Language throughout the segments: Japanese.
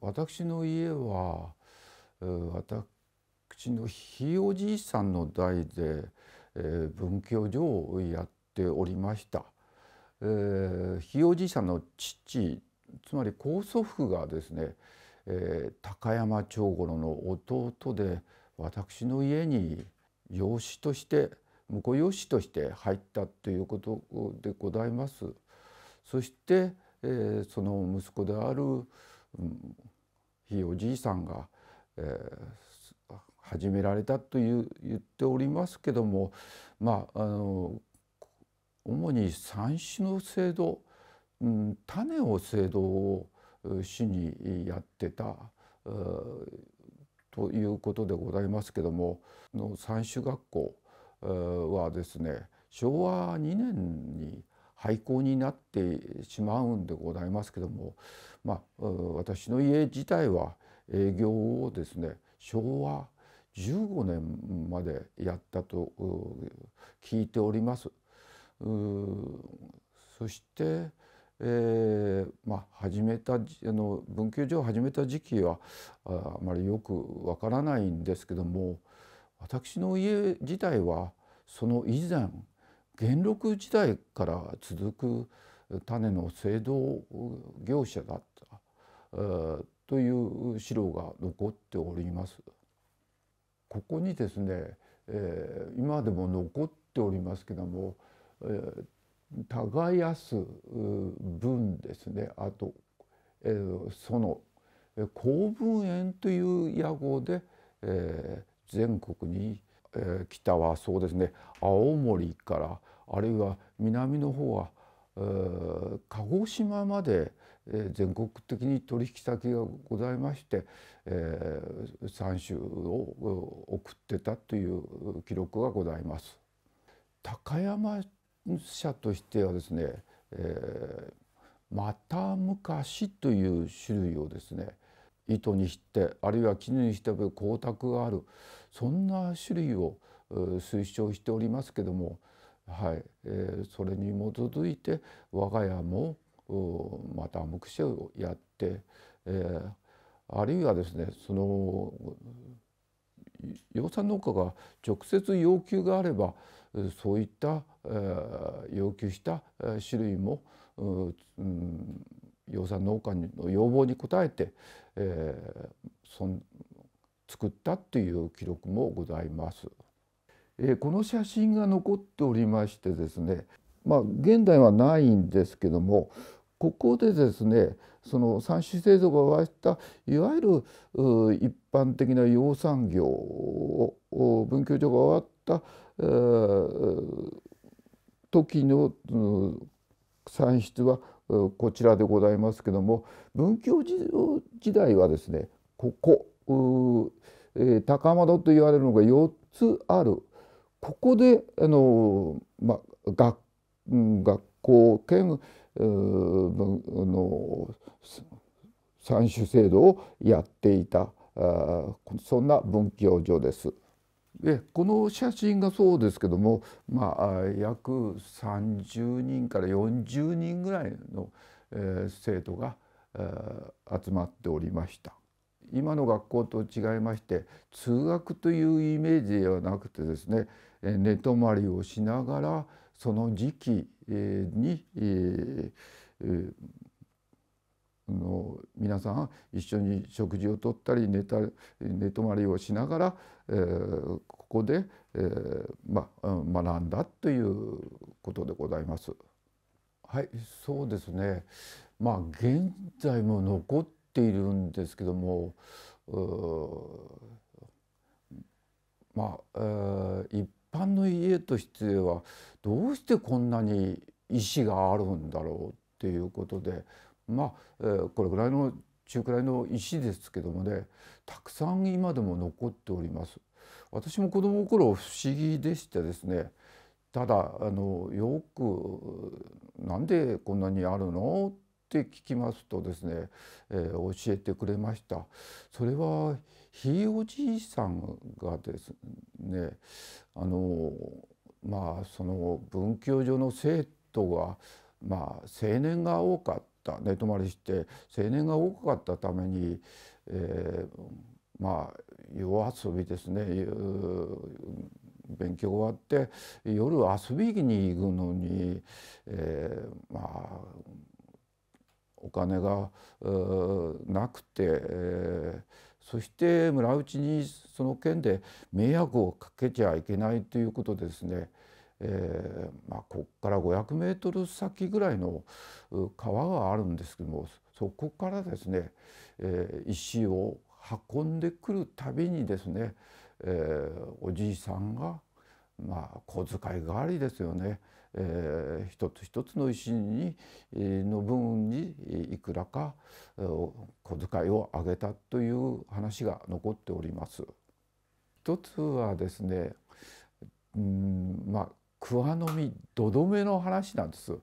私の家は私のひいおじいさんの代で、文教所をやっておりました。えひいおじいさんの父つまり高祖父がですね、えー、高山長五郎の弟で私の家に養子として婿養子として入ったということでございます。そして、えー、その息子である、うん、ひいおじいさんが、えー、始められたという言っておりますけどもまああの主に三種の制度、うん、種を制度を主にやってたということでございますけどもの三種学校はですね昭和2年に廃校になってしまうんでございますけども、まあ、私の家自体は営業をですね昭和15年までやったと聞いております。そして、えーまあ、始めたあの文球場を始めた時期はあまりよくわからないんですけども私の家自体はその以前元禄時代から続く種の製造業者だった、という資料が残っております。ここにですね、えー、今でも残っておりますけども耕す分ですねあと、えー、その公文園という屋号で、えー、全国に、えー、北はそうですね青森からあるいは南の方は、えー、鹿児島まで、えー、全国的に取引先がございまして、えー、三種を送ってたという記録がございます。高山者としてはですね、えー、また昔という種類をですね糸にしてあるいは絹にして光沢があるそんな種類を推奨しておりますけども、はいえー、それに基づいて我が家もまた目視をやって、えー、あるいはですねその養蚕農家が直接要求があればそういった要求した種類も養蚕農家の要望に応えて、作ったという記録もございます。この写真が残っておりましてですね、まあ、現代はないんですけどもここでですねその産種製造が終わったいわゆる一般的な養蚕業を文教所が終わっった時の産出はこちらでございますけども文教時代はですねここ、え高窓と言われるのが4つあるここであの、ま、学学校兼、えー、の三種制度をやっていたあそんな文教所です。でこの写真がそうですけども、まあ、約30人から40人ぐらいの、えー、生徒が、えー、集まっておりました。今の学校と違いまして通学というイメージではなくてですね、え寝泊まりをしながらその時期、えに、えーえー、の皆さん一緒に食事をとったり寝た寝泊まりをしながら、えー、ここで、えーま、学んだということでございます。はいそうですねまあ現在も残っているんですけどもまあ、えー、一般の家としてはどうしてこんなに石があるんだろうっていうことでまあ、えー、これぐらいの中くらいの石ですけどもねたくさん今でも残っております私も子供の頃不思議でしたですねただあのよく「なんでこんなにあるの?」って聞きますとですね、えー、教えてくれましたそれはひいおじいさんがですねあのまあその文教所の生徒がまあ青年が多かっった寝泊まりして青年が多かったために、えー、まあ夜遊びですね勉強終わって夜遊びに行くのに、えー、まあお金がなくて、えー、そして村内にその件で迷惑をかけちゃいけないということですねえー、まあ、ここから500メートル先ぐらいの川があるんですけどもそこからですね、えー、石を運んでくるたびにですね、えー、おじいさんが、まあ、小遣い代わりですよね、えー、一つ一つの石にの分にいくらか小遣いをあげたという話が残っております。一つはですねうんまあ桑の実土留めの話なんです、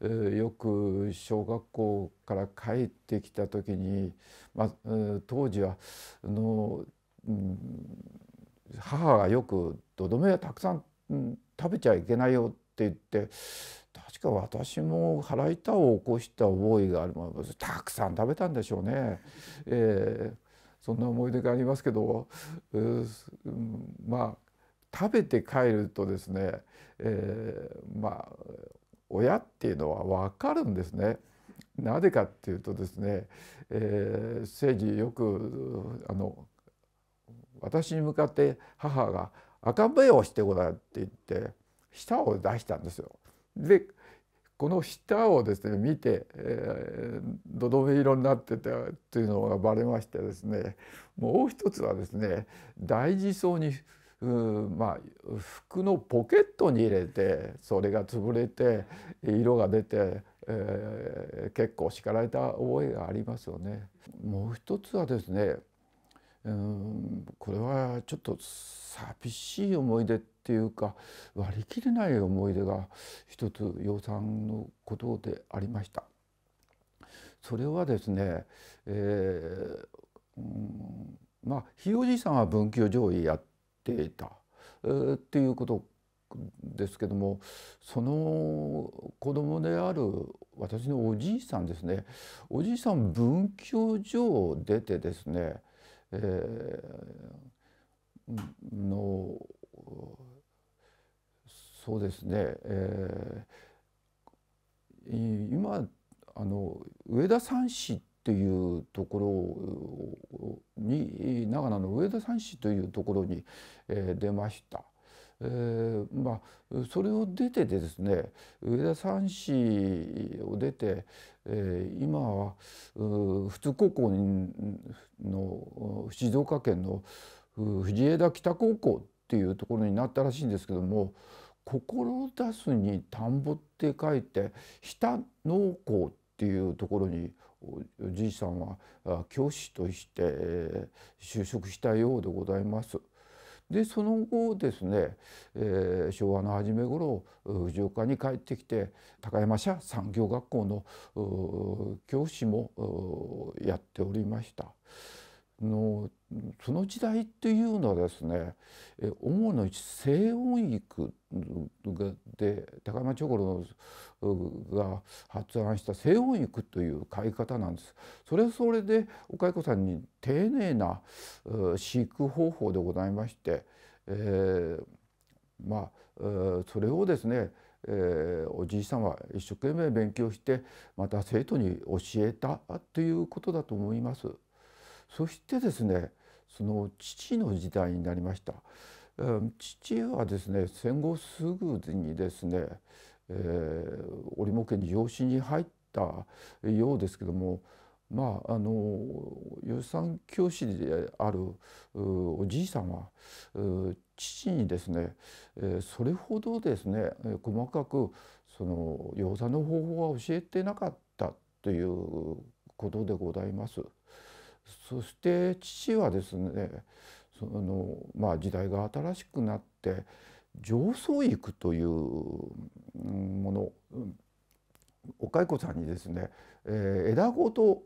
えー、よく小学校から帰ってきた時に、まあ、当時はの、うん、母がよく「土留めはたくさん、うん、食べちゃいけないよ」って言って確か私も腹痛を起こした覚えがあるたくさん食べたんでしょうね。えー、そんな思い出がありますけど、えー、まあ食べて帰るとですね、えー、まあ親っていうのは分かるんですね。なぜかっていうとですね、えー、治よくあの私に向かって母が「赤目をしてごらん」って言って舌を出したんですよ。でこの舌をですね見て、えー、どどめ色になってたというのがバレましてですねもう一つはですね大事そうにまあ、服のポケットに入れてそれが潰れて色が出て、えー、結構叱られた覚えがありますよね。もう一つはですねうんこれはちょっと寂しい思い出っていうか割り切れない思い出が一つ養蚕のことでありました。それはですね、えーうん、まあひいおじいさんは文久上位やってっていた、えー、っていうことですけどもその子供である私のおじいさんですねおじいさん文教所を出てですね、えー、のそうですね、えー、今あの上田三子っていうところに長野の上田山市というところに、え出ました。えー、まあ、それを出てでですね上田山市を出て、えー、今は普通高校の静岡県の藤枝北高校っていうところになったらしいんですけども「志すに田んぼ」って書いて「北農校」っていうところにおじいさんは教師として就職したようでございます。でその後ですね、えー、昭和の初め頃藤岡に帰ってきて高山社産業学校の教師もやっておりました。のその時代っていうのはですね主の西音育で高山チョコロが発案した西音育という飼い方なんです。それそれで岡井子さんに丁寧な飼育方法でございまして、えー、まあそれをですねえー、おじいさんは一生懸命勉強してまた生徒に教えたということだと思います。そしてですねその父の時代になりました。父はですね戦後すぐにですね、えー、織茂家に養子に入ったようですけどもまああの予算教師であるおじいさんは父にですね、えー、それほどですね細かくその養蚕の方法は教えてなかったということでございます。そして父はですねその、まあ、時代が新しくなって上層育というもの、お蚕さんにですね、えー、枝ごと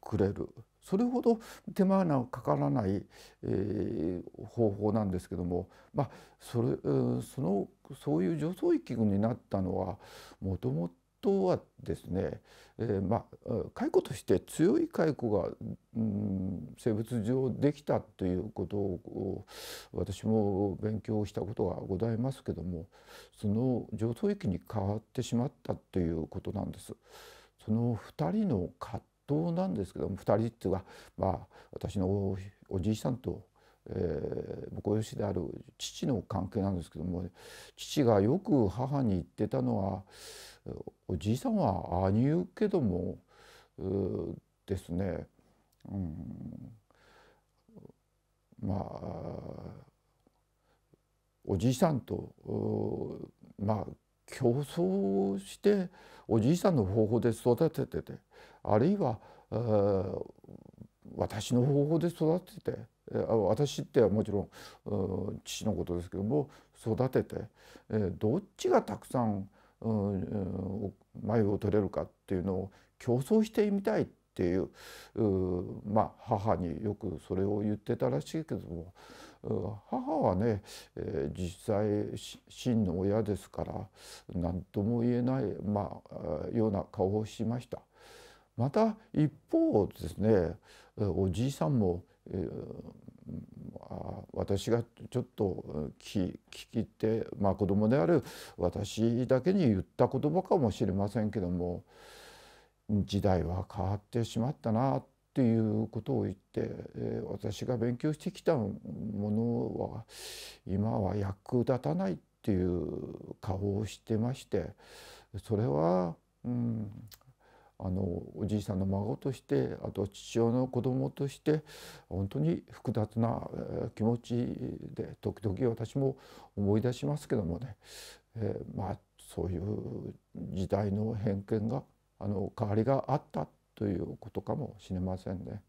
くれるそれほど手間がかからない、えー、方法なんですけども、まあ、それそのそういう上層育になったのはもとも解はですね、えー、まあ、として強い解雇が、うん、生物上できたということを私も勉強したことがございますけどもその上層域に変わってしまったということなんです。その2人の葛藤なんですけども2人っていうか、まあ、私のおじいさんとえー、婿養子である父の関係なんですけども父がよく母に言ってたのはおじいさんはああ言うけどもですね、うん、まあおじいさんとまあ競争しておじいさんの方法で育てててあるいは私の方法で育てて私ってはもちろん父のことですけども育ててどっちがたくさん眉を取れるかっていうのを競争してみたいっていうまあ、母によくそれを言ってたらしいけども母はね、えー、実際真の親ですから何とも言えない、まあ、ような顔をしました。また一方ですねおじいさんも、えー私がちょっと聞きて、まあ、子供である私だけに言った言葉かもしれませんけども時代は変わってしまったなっていうことを言って、えー、私が勉強してきたものは今は役立たないっていう顔をしてましてそれは、うん、あのおじいさんの孫としてあと父親の子供として本当に複雑な気持ちで時々私も思い出しますけどもね、えー、まあそういう時代の偏見があの変わりがあったということかもしれませんね。